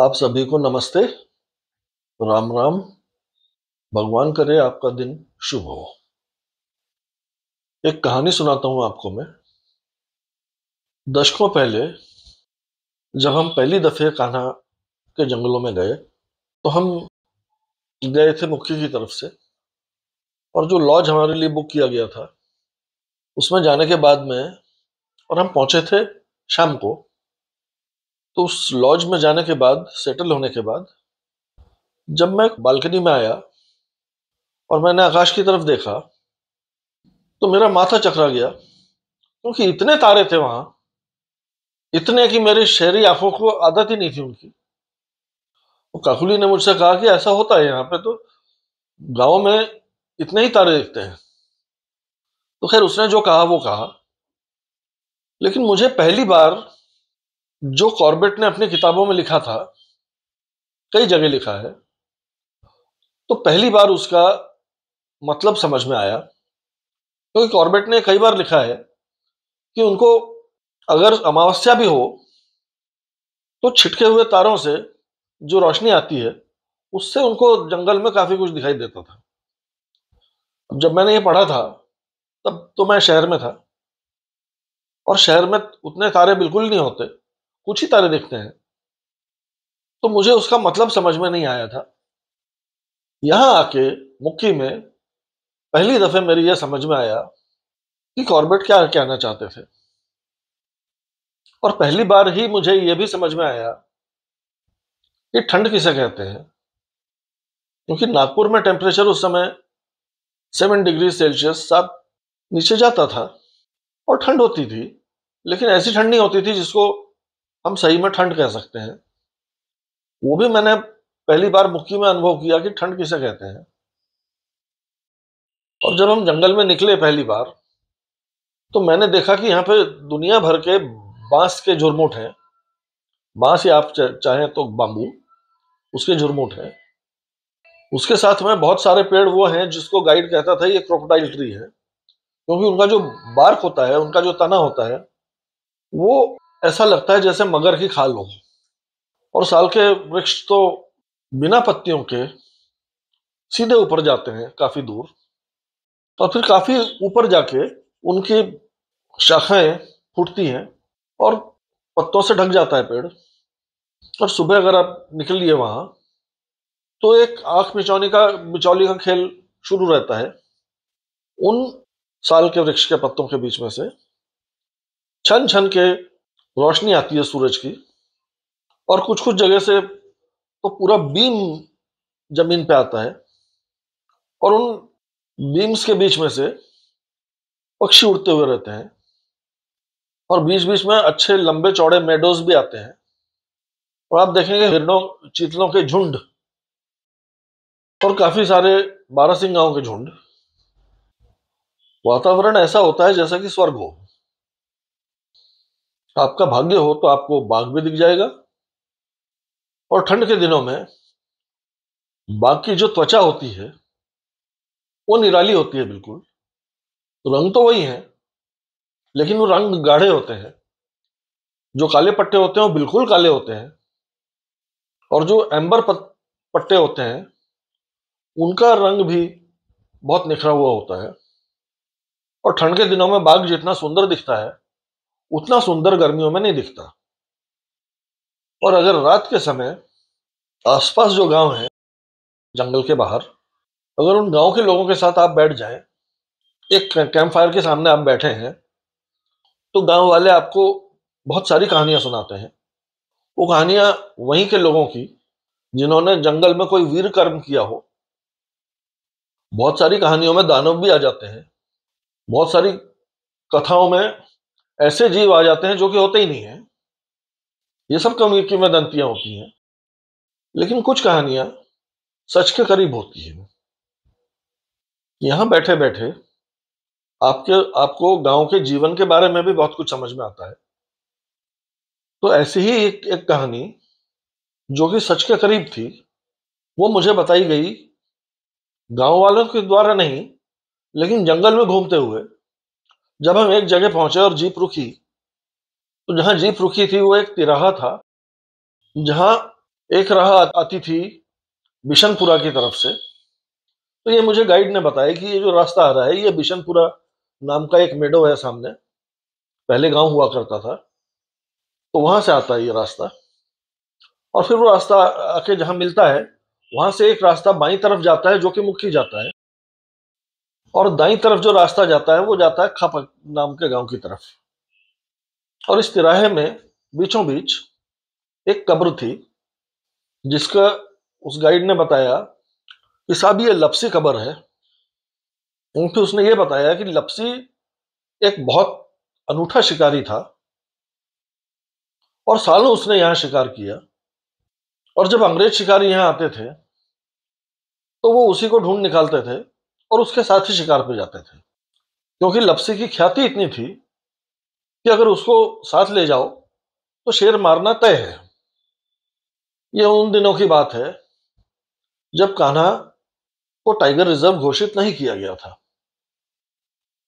आप सभी को नमस्ते राम राम भगवान करे आपका दिन शुभ हो एक कहानी सुनाता हूं आपको मैं दशकों पहले जब हम पहली दफे कान्हा के जंगलों में गए तो हम गए थे मुखी की तरफ से और जो लॉज हमारे लिए बुक किया गया था उसमें जाने के बाद में और हम पहुंचे थे शाम को तो उस लॉज में जाने के बाद सेटल होने के बाद जब मैं बालकनी में आया और मैंने आकाश की तरफ देखा तो मेरा माथा चकरा गया क्योंकि इतने तारे थे वहां इतने कि मेरी शहरी आंखों को आदत ही नहीं थी उनकी तो काकुली ने मुझसे कहा कि ऐसा होता है यहाँ पे तो गांव में इतने ही तारे दिखते हैं तो खैर उसने जो कहा वो कहा लेकिन मुझे पहली बार जो कॉर्बेट ने अपनी किताबों में लिखा था कई जगह लिखा है तो पहली बार उसका मतलब समझ में आया क्योंकि तो कॉर्बेट ने कई बार लिखा है कि उनको अगर अमावस्या भी हो तो छिटके हुए तारों से जो रोशनी आती है उससे उनको जंगल में काफ़ी कुछ दिखाई देता था जब मैंने ये पढ़ा था तब तो मैं शहर में था और शहर में उतने तारे बिल्कुल नहीं होते कुछ ही तारे दिखते हैं तो मुझे उसका मतलब समझ में नहीं आया था यहां आके मुक्की में पहली दफे मेरी यह समझ में आया कि कॉर्बेट क्या कहना चाहते थे और पहली बार ही मुझे यह भी समझ में आया कि ठंड किसे कहते हैं क्योंकि नागपुर में टेम्परेचर उस समय सेवन डिग्री सेल्सियस सब नीचे जाता था और ठंड होती थी लेकिन ऐसी ठंड नहीं होती थी जिसको हम सही में ठंड कह सकते हैं वो भी मैंने पहली बार मुक्की में अनुभव किया कि ठंड किसे कहते हैं और जब हम जंगल में निकले पहली बार तो मैंने देखा कि यहाँ पे दुनिया भर के बांस के झुरमुट हैं बांस या आप चाहें तो बाम्बू उसके झुरमुट हैं उसके साथ में बहुत सारे पेड़ वो हैं जिसको गाइड कहता था ये क्रोकोडाइल ट्री है क्योंकि उनका जो बार्क होता है उनका जो तना होता है वो ऐसा लगता है जैसे मगर की खाल हो और साल के वृक्ष तो बिना पत्तियों के सीधे ऊपर जाते हैं काफ़ी दूर और फिर काफ़ी ऊपर जाके उनकी शाखाएं फूटती हैं और पत्तों से ढक जाता है पेड़ और सुबह अगर आप निकलिए वहां तो एक आंख बिचौनी का बिचौली का खेल शुरू रहता है उन साल के वृक्ष के पत्तों के बीच में से छन छन के रोशनी आती है सूरज की और कुछ कुछ जगह से तो पूरा बीम जमीन पे आता है और उन बीम्स के बीच में से पक्षी उड़ते हुए रहते हैं और बीच बीच में अच्छे लंबे चौड़े मेडोज भी आते हैं और आप देखेंगे हिरणों चीतलों के झुंड और काफी सारे बारह सिंगाओं के झुंड वातावरण ऐसा होता है जैसा कि स्वर्ग हो आपका भाग्य हो तो आपको बाघ भी दिख जाएगा और ठंड के दिनों में बाघ की जो त्वचा होती है वो निराली होती है बिल्कुल रंग तो वही है लेकिन वो रंग गाढ़े होते हैं जो काले पट्टे होते हैं वो बिल्कुल काले होते हैं और जो एम्बर पट्टे होते हैं उनका रंग भी बहुत निखरा हुआ होता है और ठंड के दिनों में बाघ जितना सुंदर दिखता है उतना सुंदर गर्मियों में नहीं दिखता और अगर रात के समय आसपास जो गांव है जंगल के बाहर अगर उन गांव के लोगों के साथ आप बैठ जाएं एक कैंप फायर के सामने आप बैठे हैं तो गांव वाले आपको बहुत सारी कहानियां सुनाते हैं वो कहानियां वहीं के लोगों की जिन्होंने जंगल में कोई वीर कर्म किया हो बहुत सारी कहानियों में दानव भी आ जाते हैं बहुत सारी कथाओं में ऐसे जीव आ जाते हैं जो कि होते ही नहीं है ये सब तो की वदंतियां होती हैं लेकिन कुछ कहानियां सच के करीब होती हैं यहां बैठे बैठे आपके आपको गांव के जीवन के बारे में भी बहुत कुछ समझ में आता है तो ऐसी ही एक, एक कहानी जो कि सच के करीब थी वो मुझे बताई गई गांव वालों के द्वारा नहीं लेकिन जंगल में घूमते हुए जब हम एक जगह पहुंचे और जीप रुकी तो जहां जीप रुकी थी वो एक तिराहा था जहां एक राह आती थी बिशनपुरा की तरफ से तो ये मुझे गाइड ने बताया कि ये जो रास्ता आ रहा है ये बिशनपुरा नाम का एक मेडो है सामने पहले गांव हुआ करता था तो वहां से आता है ये रास्ता और फिर वो रास्ता आके जहां मिलता है वहां से एक रास्ता बाई तरफ जाता है जो कि मुख्य जाता है और दाई तरफ जो रास्ता जाता है वो जाता है खापक नाम के गांव की तरफ और इस तिराहे में बीचों बीच एक कब्र थी जिसका उस गाइड ने बताया कि साहब ये लपसी कब्र है क्योंकि उसने ये बताया कि लपसी एक बहुत अनूठा शिकारी था और सालों उसने यहाँ शिकार किया और जब अंग्रेज शिकारी यहाँ आते थे तो वो उसी को ढूंढ निकालते थे और उसके साथ ही शिकार पे जाते थे क्योंकि लपसी की ख्याति इतनी थी कि अगर उसको साथ ले जाओ तो शेर मारना तय है यह उन दिनों की बात है जब कान्हा को टाइगर रिजर्व घोषित नहीं किया गया था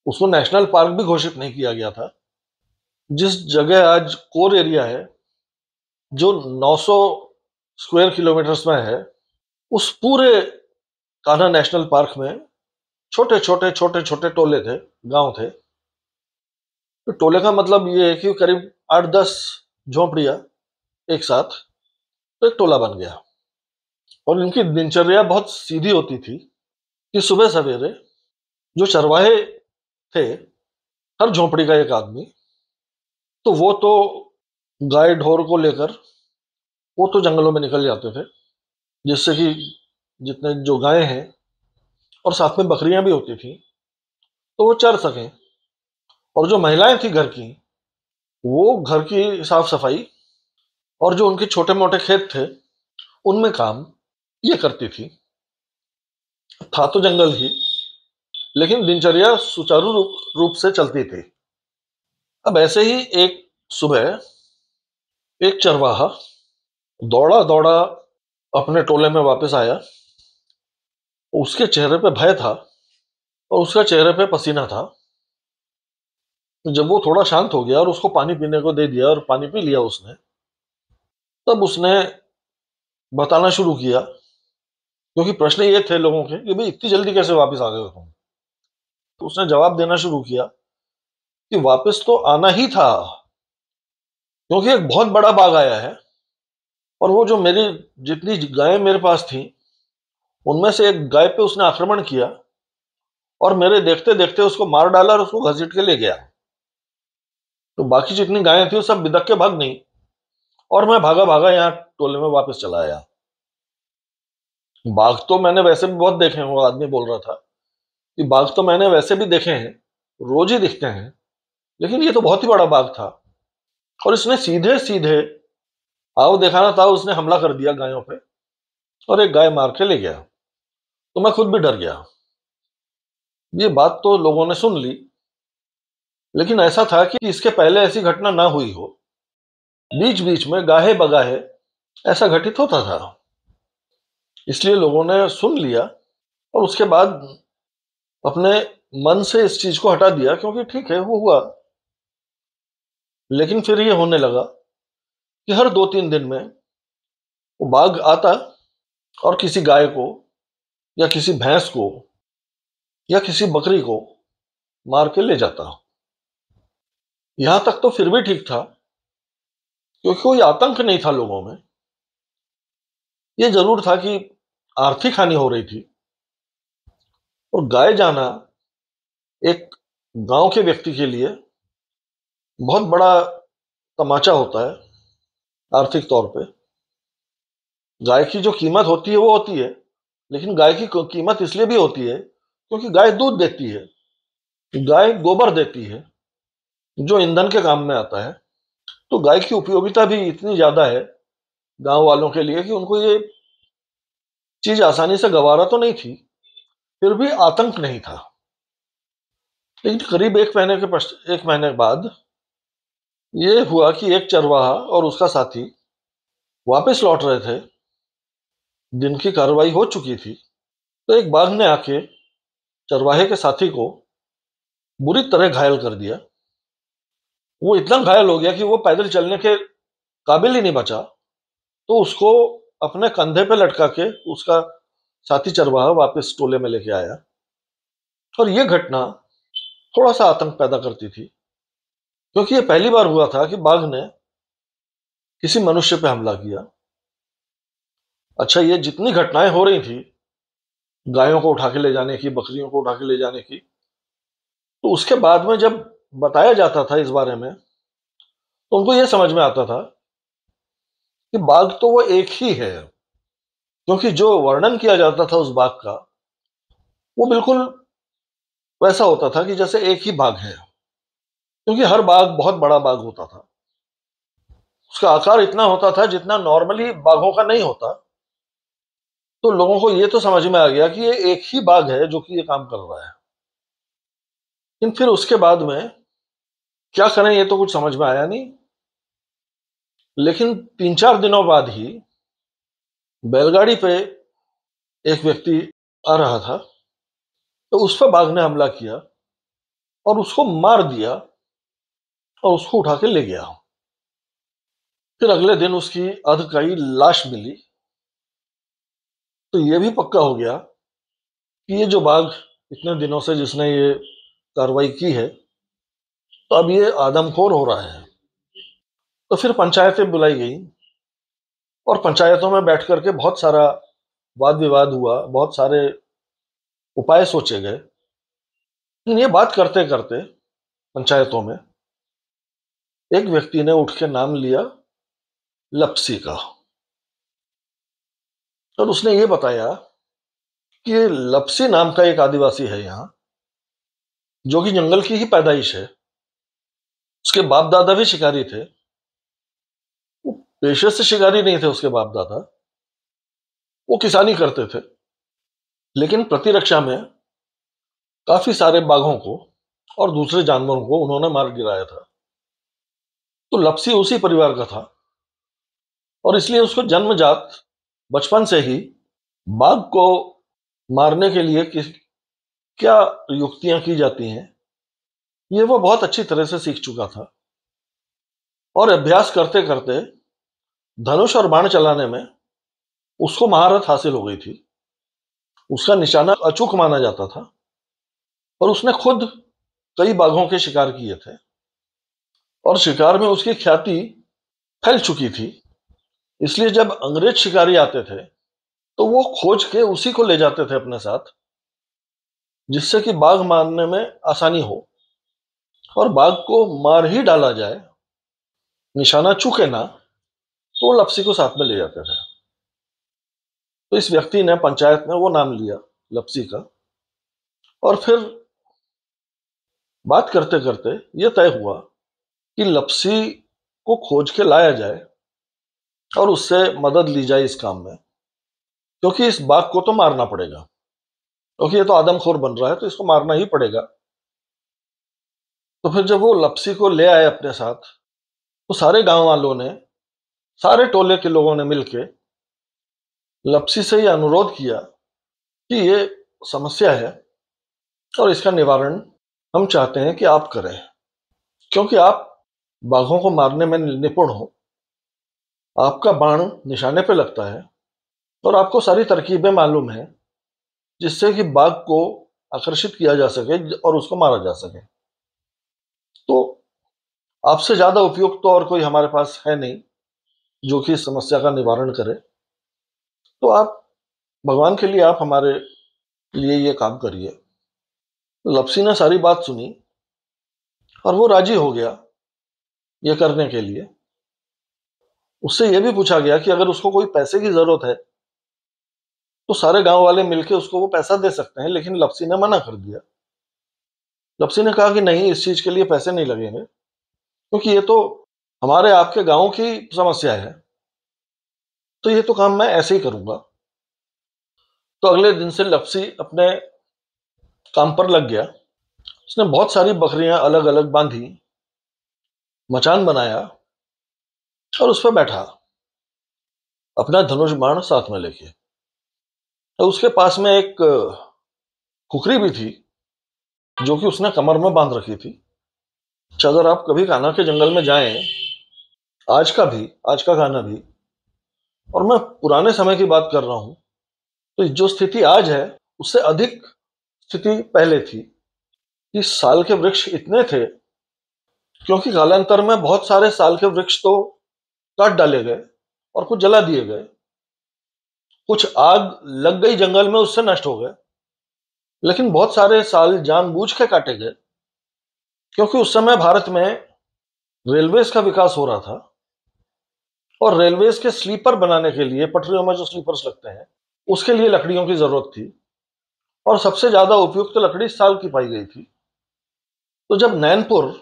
उसको नेशनल पार्क भी घोषित नहीं किया गया था जिस जगह आज कोर एरिया है जो 900 स्क्वायर किलोमीटर्स में है उस पूरे कान्हा नेशनल पार्क में छोटे छोटे छोटे छोटे टोले थे गांव थे तो टोले का मतलब ये है कि करीब आठ दस झोंपड़िया एक साथ तो एक टोला बन गया और इनकी दिनचर्या बहुत सीधी होती थी कि सुबह सवेरे जो चरवाहे थे हर झोंपड़ी का एक आदमी तो वो तो गाय ढोर को लेकर वो तो जंगलों में निकल जाते थे जिससे कि जितने जो गाय हैं और साथ में बकरियां भी होती थी तो वो चर सकें और जो महिलाएं थी घर की वो घर की साफ सफाई और जो उनके छोटे मोटे खेत थे उनमें काम ये करती थी था तो जंगल ही लेकिन दिनचर्या सुचारू रूप, रूप से चलती थी अब ऐसे ही एक सुबह एक चरवाहा दौड़ा दौड़ा अपने टोले में वापस आया उसके चेहरे पे भय था और उसके चेहरे पे पसीना था तो जब वो थोड़ा शांत हो गया और उसको पानी पीने को दे दिया और पानी पी लिया उसने तब उसने बताना शुरू किया क्योंकि प्रश्न ये थे लोगों के कि भाई इतनी जल्दी कैसे वापस आ गए तुम तो उसने जवाब देना शुरू किया कि वापस तो आना ही था क्योंकि एक बहुत बड़ा बाग आया है और वो जो मेरी जितनी गायें मेरे पास थी उनमें से एक गाय पे उसने आक्रमण किया और मेरे देखते देखते उसको मार डाला और उसको घसीट के ले गया तो बाकी जितनी गायें थी सब बिदक के भाग गई और मैं भागा भागा यहाँ टोले में वापस चला आया बाघ तो मैंने वैसे भी बहुत देखे हैं वो आदमी बोल रहा था कि बाघ तो मैंने वैसे भी देखे हैं रोज ही दिखते हैं लेकिन ये तो बहुत ही बड़ा बाघ था और इसने सीधे सीधे आओ देखाना था उसने हमला कर दिया गायों पे और एक गाय मार के ले गया तो मैं खुद भी डर गया ये बात तो लोगों ने सुन ली लेकिन ऐसा था कि इसके पहले ऐसी घटना ना हुई हो बीच बीच में गाहे बगाहे ऐसा घटित होता था इसलिए लोगों ने सुन लिया और उसके बाद अपने मन से इस चीज को हटा दिया क्योंकि ठीक है वो हुआ लेकिन फिर ये होने लगा कि हर दो तीन दिन में वो बाघ आता और किसी गाय को या किसी भैंस को या किसी बकरी को मार के ले जाता हो यहां तक तो फिर भी ठीक था क्योंकि कोई आतंक नहीं था लोगों में यह जरूर था कि आर्थिक हानि हो रही थी और गाय जाना एक गांव के व्यक्ति के लिए बहुत बड़ा तमाचा होता है आर्थिक तौर पे गाय की जो कीमत होती है वो होती है लेकिन गाय की कीमत इसलिए भी होती है क्योंकि गाय दूध देती है गाय गोबर देती है जो ईंधन के काम में आता है तो गाय की उपयोगिता भी इतनी ज्यादा है गांव वालों के लिए कि उनको ये चीज आसानी से गवारा तो नहीं थी फिर भी आतंक नहीं था लेकिन करीब एक महीने के पश्च एक महीने के बाद ये हुआ कि एक चरवाहा और उसका साथी वापस लौट रहे थे जिनकी कार्रवाई हो चुकी थी तो एक बाघ ने आके चरवाहे के साथी को बुरी तरह घायल कर दिया वो इतना घायल हो गया कि वो पैदल चलने के काबिल ही नहीं बचा तो उसको अपने कंधे पे लटका के उसका साथी चरवाहा वापस टोले में लेके आया और ये घटना थोड़ा सा आतंक पैदा करती थी क्योंकि ये पहली बार हुआ था कि बाघ ने किसी मनुष्य पे हमला किया अच्छा ये जितनी घटनाएं हो रही थी गायों को उठा के ले जाने की बकरियों को उठा के ले जाने की तो उसके बाद में जब बताया जाता था इस बारे में तो उनको ये समझ में आता था कि बाघ तो वो एक ही है क्योंकि जो वर्णन किया जाता था उस बाघ का वो बिल्कुल वैसा होता था कि जैसे एक ही बाघ है क्योंकि हर बाघ बहुत बड़ा बाघ होता था उसका आकार इतना होता था जितना नॉर्मली बाघों का नहीं होता तो लोगों को ये तो समझ में आ गया कि ये एक ही बाघ है जो कि ये काम कर रहा है लेकिन फिर उसके बाद में क्या करें ये तो कुछ समझ में आया नहीं लेकिन तीन चार दिनों बाद ही बैलगाड़ी पे एक व्यक्ति आ रहा था तो उस पर बाघ ने हमला किया और उसको मार दिया और उसको उठा के ले गया फिर अगले दिन उसकी अधकाई लाश मिली तो ये भी पक्का हो गया कि ये जो बाघ इतने दिनों से जिसने ये कार्रवाई की है तो अब ये आदमखोर हो रहा है तो फिर पंचायतें बुलाई गई और पंचायतों में बैठ करके बहुत सारा वाद विवाद हुआ बहुत सारे उपाय सोचे गए लेकिन ये बात करते करते पंचायतों में एक व्यक्ति ने उठ के नाम लिया लपसी का और उसने ये बताया कि लपसी नाम का एक आदिवासी है यहाँ जो कि जंगल की ही पैदाइश है उसके बाप दादा भी शिकारी थे वो पेशे से शिकारी नहीं थे उसके बाप दादा वो किसानी करते थे लेकिन प्रतिरक्षा में काफी सारे बाघों को और दूसरे जानवरों को उन्होंने मार गिराया था तो लपसी उसी परिवार का था और इसलिए उसको जन्मजात बचपन से ही बाघ को मारने के लिए किस क्या युक्तियां की जाती हैं ये वो बहुत अच्छी तरह से सीख चुका था और अभ्यास करते करते धनुष और बाण चलाने में उसको महारत हासिल हो गई थी उसका निशाना अचूक माना जाता था और उसने खुद कई बाघों के शिकार किए थे और शिकार में उसकी ख्याति फैल चुकी थी इसलिए जब अंग्रेज शिकारी आते थे तो वो खोज के उसी को ले जाते थे अपने साथ जिससे कि बाघ मारने में आसानी हो और बाघ को मार ही डाला जाए निशाना चूके ना तो लपसी को साथ में ले जाते थे तो इस व्यक्ति ने पंचायत में वो नाम लिया लपसी का और फिर बात करते करते ये तय हुआ कि लपसी को खोज के लाया जाए और उससे मदद ली जाए इस काम में क्योंकि इस बाघ को तो मारना पड़ेगा क्योंकि ये तो आदमखोर बन रहा है तो इसको मारना ही पड़ेगा तो फिर जब वो लपसी को ले आए अपने साथ तो सारे गांव वालों ने सारे टोले के लोगों ने मिलके लपसी से ही अनुरोध किया कि ये समस्या है और इसका निवारण हम चाहते हैं कि आप करें क्योंकि आप बाघों को मारने में निपुण हो आपका बाण निशाने पे लगता है और आपको सारी तरकीबें मालूम है जिससे कि बाघ को आकर्षित किया जा सके और उसको मारा जा सके तो आपसे ज़्यादा उपयुक्त तो और कोई हमारे पास है नहीं जो कि इस समस्या का निवारण करे तो आप भगवान के लिए आप हमारे लिए ये काम करिए लपसी ने सारी बात सुनी और वो राजी हो गया ये करने के लिए उससे यह भी पूछा गया कि अगर उसको कोई पैसे की जरूरत है तो सारे गांव वाले मिलके उसको वो पैसा दे सकते हैं लेकिन लपसी ने मना कर दिया लपसी ने कहा कि नहीं इस चीज के लिए पैसे नहीं लगेंगे क्योंकि ये तो हमारे आपके गांव की समस्या है तो ये तो काम मैं ऐसे ही करूंगा तो अगले दिन से लपसी अपने काम पर लग गया उसने बहुत सारी बकरियां अलग अलग बांधी मचान बनाया और उस पर बैठा अपना धनुष बाण साथ में लेके तो उसके पास में एक कुकरी भी थी जो कि उसने कमर में बांध रखी थी अगर आप कभी गाना के जंगल में जाएं आज का भी आज का गाना भी और मैं पुराने समय की बात कर रहा हूं तो जो स्थिति आज है उससे अधिक स्थिति पहले थी कि साल के वृक्ष इतने थे क्योंकि कालांतर में बहुत सारे साल के वृक्ष तो काट डाले गए और कुछ जला दिए गए कुछ आग लग गई जंगल में उससे नष्ट हो गए लेकिन बहुत सारे साल जानबूझ के काटे गए क्योंकि उस समय भारत में रेलवेज का विकास हो रहा था और रेलवेज के स्लीपर बनाने के लिए पटरियों में जो स्लीपर्स लगते हैं उसके लिए लकड़ियों की जरूरत थी और सबसे ज्यादा उपयुक्त तो लकड़ी साल की पाई गई थी तो जब नैनपुर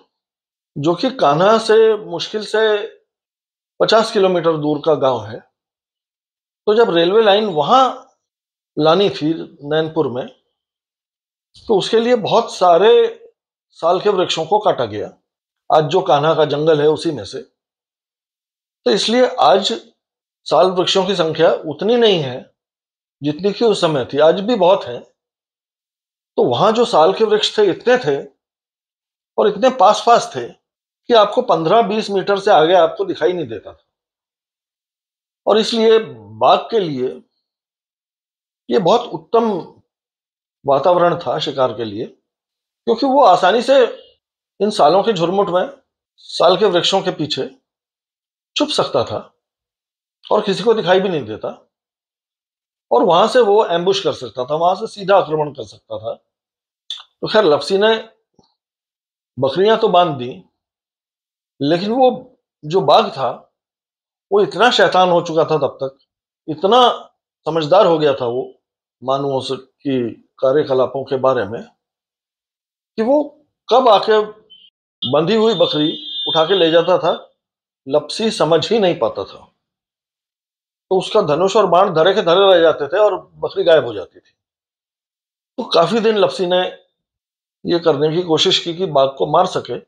जो कि कान्हा से मुश्किल से पचास किलोमीटर दूर का गांव है तो जब रेलवे लाइन वहां लानी थी नैनपुर में तो उसके लिए बहुत सारे साल के वृक्षों को काटा गया आज जो कान्हा का जंगल है उसी में से तो इसलिए आज साल वृक्षों की संख्या उतनी नहीं है जितनी कि उस समय थी आज भी बहुत है तो वहां जो साल के वृक्ष थे इतने थे और इतने पास पास थे कि आपको 15-20 मीटर से आगे आपको तो दिखाई नहीं देता था और इसलिए बाघ के लिए ये बहुत उत्तम वातावरण था शिकार के लिए क्योंकि वो आसानी से इन सालों के झुरमुट में साल के वृक्षों के पीछे छुप सकता था और किसी को दिखाई भी नहीं देता और वहां से वो एम्बुश कर सकता था वहां से सीधा आक्रमण कर सकता था तो खैर लफ्सी ने बकरियां तो बांध दी लेकिन वो जो बाघ था वो इतना शैतान हो चुका था तब तक इतना समझदार हो गया था वो मानवों से की कार्यकलापों के बारे में कि वो कब आके बंधी हुई बकरी उठा के ले जाता था लपसी समझ ही नहीं पाता था तो उसका धनुष और बाण धरे के धरे रह जाते थे और बकरी गायब हो जाती थी तो काफी दिन लपसी ने ये करने की कोशिश की कि बाघ को मार सके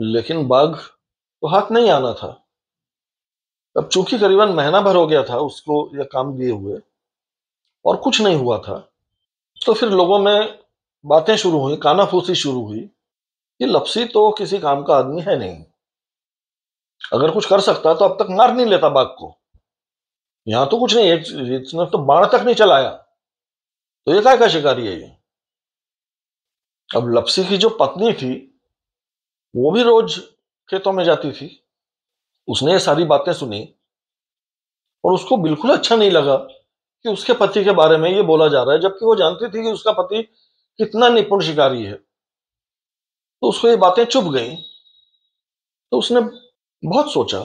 लेकिन बाघ तो हाथ नहीं आना था अब चूंकि करीबन महीना भर हो गया था उसको यह काम दिए हुए और कुछ नहीं हुआ था तो फिर लोगों में बातें शुरू हुई कानाफूसी शुरू हुई कि लपसी तो किसी काम का आदमी है नहीं अगर कुछ कर सकता तो अब तक मार नहीं लेता बाघ को यहां तो कुछ नहीं तो बाढ़ तक नहीं चलाया तो ये क्या का शिकारी है ये अब लपसी की जो पत्नी थी वो भी रोज खेतों में जाती थी उसने ये सारी बातें सुनी और उसको बिल्कुल अच्छा नहीं लगा कि उसके पति के बारे में ये बोला जा रहा है जबकि वो जानती थी कि उसका पति कितना निपुण शिकारी है तो उसको ये बातें चुप गई तो उसने बहुत सोचा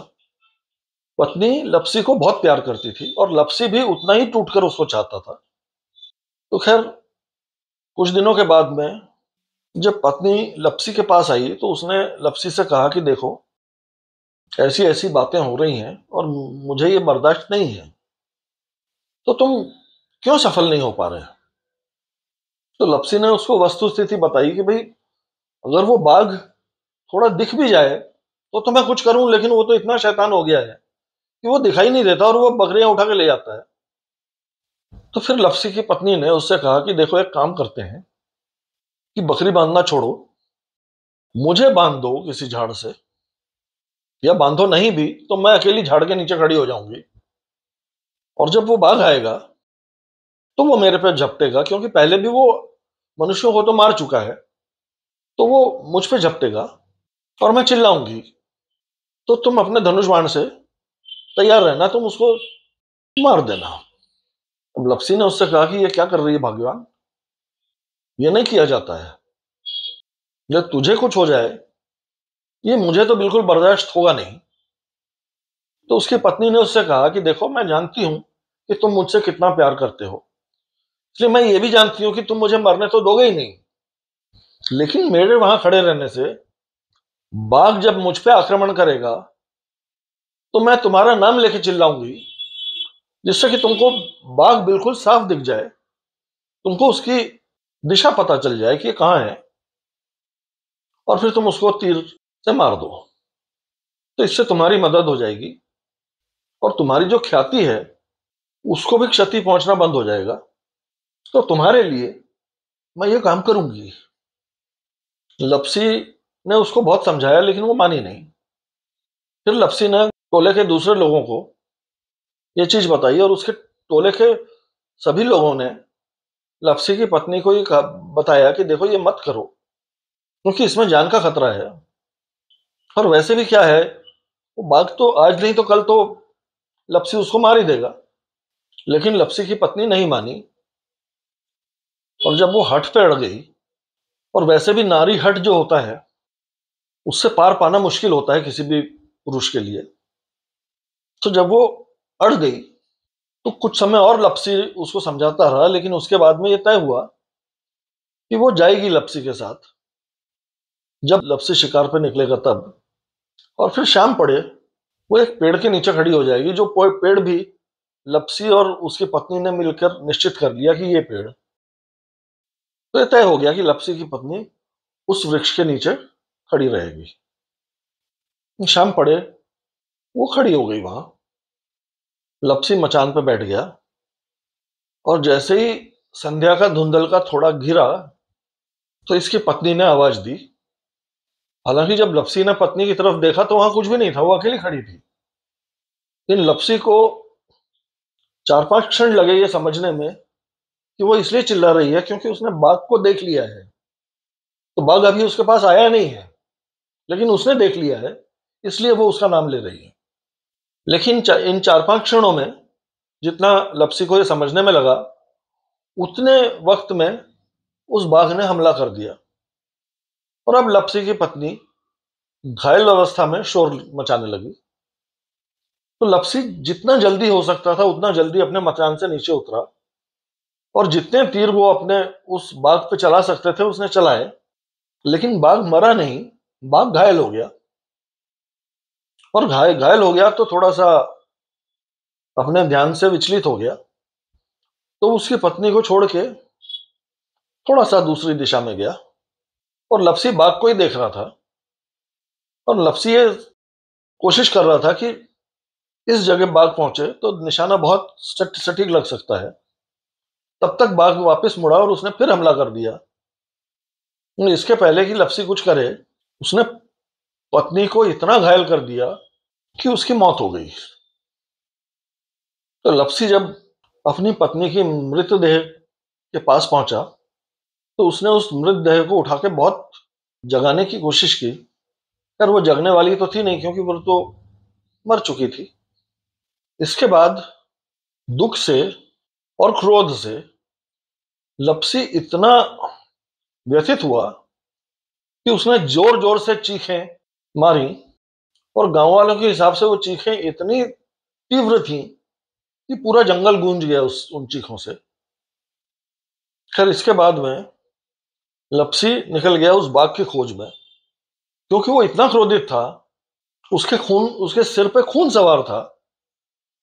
पत्नी लपसी को बहुत प्यार करती थी और लपसी भी उतना ही टूटकर उसको चाहता था तो खैर कुछ दिनों के बाद में जब पत्नी लपसी के पास आई तो उसने लपसी से कहा कि देखो ऐसी ऐसी बातें हो रही हैं और मुझे ये बर्दाश्त नहीं है तो तुम क्यों सफल नहीं हो पा रहे तो लपसी ने उसको वस्तु स्थिति बताई कि भाई अगर वो बाघ थोड़ा दिख भी जाए तो तो मैं कुछ करूं लेकिन वो तो इतना शैतान हो गया है कि वो दिखाई नहीं देता और वो बकरियां उठा के ले जाता है तो फिर लपसी की पत्नी ने उससे कहा कि देखो एक काम करते हैं कि बकरी बांधना छोड़ो मुझे बांध दो किसी झाड़ से या बांधो नहीं भी तो मैं अकेली झाड़ के नीचे खड़ी हो जाऊंगी और जब वो बाघ आएगा तो वो मेरे पे झपटेगा क्योंकि पहले भी वो मनुष्यों को तो मार चुका है तो वो मुझ पे झपटेगा और मैं चिल्लाऊंगी तो तुम अपने धनुष बाण से तैयार रहना तुम उसको मार देना अब लपसी ने उससे कहा कि ये क्या कर रही है भगवान ये नहीं किया जाता है जब तुझे कुछ हो जाए ये मुझे तो बिल्कुल बर्दाश्त होगा नहीं तो उसकी पत्नी ने उससे कहा कि देखो मैं जानती हूं कि तुम मुझसे कितना प्यार करते हो इसलिए मैं ये भी जानती हूं कि तुम मुझे मरने तो दोगे ही नहीं लेकिन मेरे वहां खड़े रहने से बाघ जब मुझ पर आक्रमण करेगा तो मैं तुम्हारा नाम लेके चिल्लाऊंगी जिससे कि तुमको बाघ बिल्कुल साफ दिख जाए तुमको उसकी दिशा पता चल जाए कि कहाँ है और फिर तुम उसको तीर से मार दो तो इससे तुम्हारी मदद हो जाएगी और तुम्हारी जो ख्याति है उसको भी क्षति पहुंचना बंद हो जाएगा तो तुम्हारे लिए मैं ये काम करूंगी लपसी ने उसको बहुत समझाया लेकिन वो मानी नहीं फिर लपसी ने टोले के दूसरे लोगों को ये चीज बताई और उसके टोले के सभी लोगों ने लपसी की पत्नी को ये बताया कि देखो ये मत करो क्योंकि इसमें जान का खतरा है और वैसे भी क्या है वो बाघ तो आज नहीं तो कल तो लपसी उसको मार ही देगा लेकिन लपसी की पत्नी नहीं मानी और जब वो हट पे अड़ गई और वैसे भी नारी हट जो होता है उससे पार पाना मुश्किल होता है किसी भी पुरुष के लिए तो जब वो अड़ गई तो कुछ समय और लपसी उसको समझाता रहा लेकिन उसके बाद में ये तय हुआ कि वो जाएगी लपसी के साथ जब लपसी शिकार पे निकलेगा तब और फिर शाम पड़े वो एक पेड़ के नीचे खड़ी हो जाएगी जो पेड़ भी लपसी और उसकी पत्नी ने मिलकर निश्चित कर लिया कि ये पेड़ तो यह तय हो गया कि लपसी की पत्नी उस वृक्ष के नीचे खड़ी रहेगी शाम पड़े वो खड़ी हो गई वहां लपसी मचान पर बैठ गया और जैसे ही संध्या का धुंधल का थोड़ा घिरा तो इसकी पत्नी ने आवाज दी हालांकि जब लपसी ने पत्नी की तरफ देखा तो वहां कुछ भी नहीं था वो अकेली खड़ी थी इन लपसी को चार पांच क्षण लगे ये समझने में कि वो इसलिए चिल्ला रही है क्योंकि उसने बाघ को देख लिया है तो बाघ अभी उसके पास आया नहीं है लेकिन उसने देख लिया है इसलिए वो उसका नाम ले रही है लेकिन चा, इन चार पांच क्षणों में जितना लपसी को यह समझने में लगा उतने वक्त में उस बाघ ने हमला कर दिया और अब लपसी की पत्नी घायल अवस्था में शोर मचाने लगी तो लपसी जितना जल्दी हो सकता था उतना जल्दी अपने मचान से नीचे उतरा और जितने तीर वो अपने उस बाघ पे चला सकते थे उसने चलाए लेकिन बाघ मरा नहीं बाघ घायल हो गया और घायल घायल हो गया तो थोड़ा सा अपने ध्यान से विचलित हो गया तो उसकी पत्नी को छोड़ के थोड़ा सा दूसरी दिशा में गया और लपसी बाघ को ही देख रहा था और लपसी ये कोशिश कर रहा था कि इस जगह बाघ पहुंचे तो निशाना बहुत सटीक लग सकता है तब तक बाघ वापस मुड़ा और उसने फिर हमला कर दिया इसके पहले कि लपसी कुछ करे उसने पत्नी को इतना घायल कर दिया कि उसकी मौत हो गई तो लपसी जब अपनी पत्नी की मृतदेह के पास पहुंचा तो उसने उस मृतदेह को उठा के बहुत जगाने की कोशिश की पर वो जगने वाली तो थी नहीं क्योंकि वो तो मर चुकी थी इसके बाद दुख से और क्रोध से लपसी इतना व्यथित हुआ कि उसने जोर जोर से चीखें मारी और गांव वालों के हिसाब से वो चीखें इतनी तीव्र थी कि पूरा जंगल गूंज गया उस उन चीखों से खैर इसके बाद में लपसी निकल गया उस बाघ की खोज में क्योंकि वो इतना क्रोधित था उसके खून उसके सिर पे खून सवार था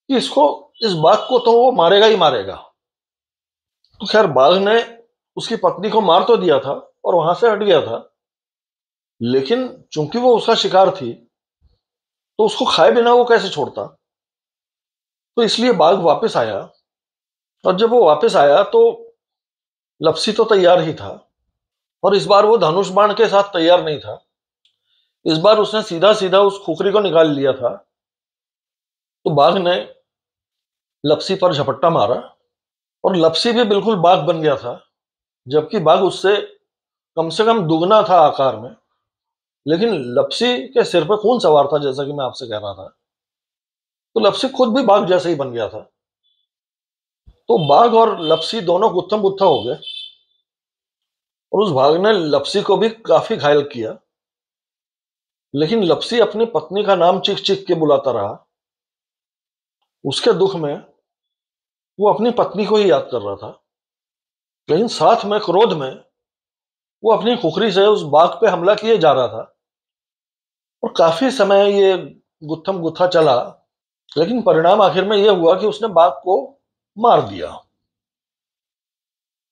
कि इसको इस बाघ को तो वो मारेगा ही मारेगा तो खैर बाघ ने उसकी पत्नी को मार तो दिया था और वहां से हट गया था लेकिन चूंकि वो उसका शिकार थी तो उसको खाए बिना वो कैसे छोड़ता तो इसलिए बाघ वापस आया और जब वो वापस आया तो लपसी तो तैयार ही था और इस बार वो धनुष बाण के साथ तैयार नहीं था इस बार उसने सीधा सीधा उस खुखरी को निकाल लिया था तो बाघ ने लपसी पर झपट्टा मारा और लपसी भी बिल्कुल बाघ बन गया था जबकि बाघ उससे कम से कम दुगना था आकार में लेकिन लपसी के सिर पर खून सवार था जैसा कि मैं आपसे कह रहा था तो लपसी खुद भी बाघ जैसे ही बन गया था तो बाघ और लपसी दोनों गुत्थम बुत्था हो गए और उस बाघ ने लपसी को भी काफी घायल किया लेकिन लपसी अपनी पत्नी का नाम चिख चिख के बुलाता रहा उसके दुख में वो अपनी पत्नी को ही याद कर रहा था लेकिन साथ में क्रोध में वो अपनी खुखरी से उस बाघ पे हमला किए जा रहा था और काफी समय ये गुत्थम गुत्था चला लेकिन परिणाम आखिर में यह हुआ कि उसने बाघ को मार दिया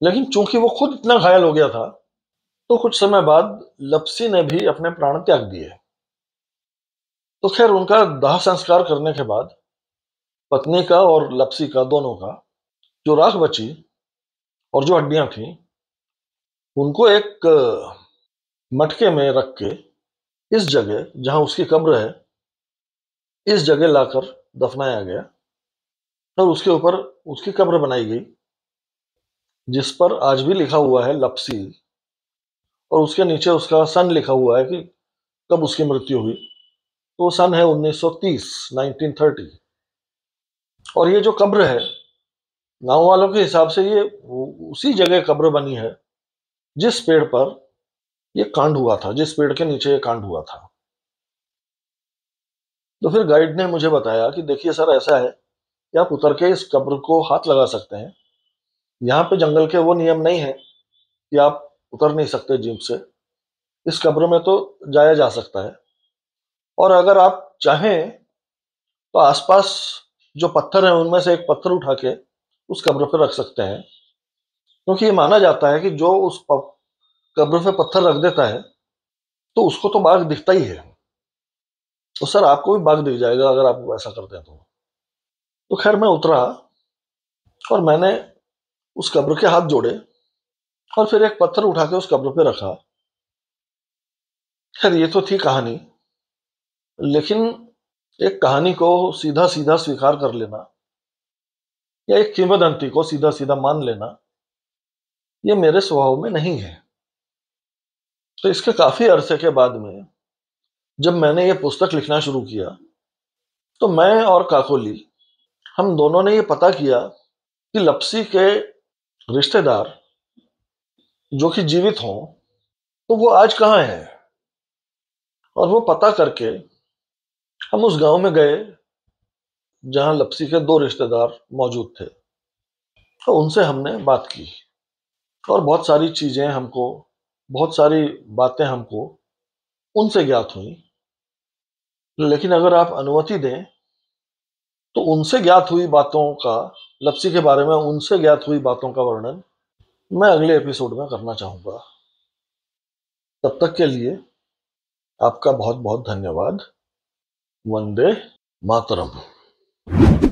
लेकिन चूंकि वो खुद इतना घायल हो गया था तो कुछ समय बाद लपसी ने भी अपने प्राण त्याग दिए तो खैर उनका दाह संस्कार करने के बाद पत्नी का और लपसी का दोनों का जो राख बची और जो हड्डियां थी उनको एक मटके में रख के इस जगह जहां उसकी कब्र है इस जगह लाकर दफनाया गया और उसके ऊपर उसकी कब्र बनाई गई जिस पर आज भी लिखा हुआ है लपसी और उसके नीचे उसका सन लिखा हुआ है कि कब उसकी मृत्यु हुई तो सन है 1930 1930 और ये जो कब्र है गांव वालों के हिसाब से ये उसी जगह कब्र बनी है जिस पेड़ पर ये कांड हुआ था जिस पेड़ के नीचे ये कांड हुआ था तो फिर गाइड ने मुझे बताया कि देखिए सर ऐसा है कि आप उतर के इस कब्र को हाथ लगा सकते हैं यहाँ पे जंगल के वो नियम नहीं है कि आप उतर नहीं सकते जीप से इस कब्र में तो जाया जा सकता है और अगर आप चाहें तो आसपास जो पत्थर हैं उनमें से एक पत्थर उठा के उस कब्र पर रख सकते हैं क्योंकि ये माना जाता है कि जो उस कब्रों पे पत्थर रख देता है तो उसको तो मार्ग दिखता ही है तो सर आपको भी मार्ग दिख जाएगा अगर आप ऐसा करते हैं तो तो खैर मैं उतरा और मैंने उस कब्र के हाथ जोड़े और फिर एक पत्थर उठा के उस कब्र पे रखा खैर ये तो थी कहानी लेकिन एक कहानी को सीधा सीधा स्वीकार कर लेना या एक किंवदंती को सीधा सीधा मान लेना ये मेरे स्वभाव में नहीं है तो इसके काफ़ी अरसे के बाद में जब मैंने ये पुस्तक लिखना शुरू किया तो मैं और काकोली हम दोनों ने ये पता किया कि लपसी के रिश्तेदार जो कि जीवित हों तो वो आज कहाँ हैं और वो पता करके हम उस गांव में गए जहां लपसी के दो रिश्तेदार मौजूद थे तो उनसे हमने बात की और बहुत सारी चीज़ें हमको बहुत सारी बातें हमको उनसे ज्ञात हुई लेकिन अगर आप अनुमति दें तो उनसे ज्ञात हुई बातों का लपसी के बारे में उनसे ज्ञात हुई बातों का वर्णन मैं अगले एपिसोड में करना चाहूँगा तब तक के लिए आपका बहुत बहुत धन्यवाद वंदे मातरम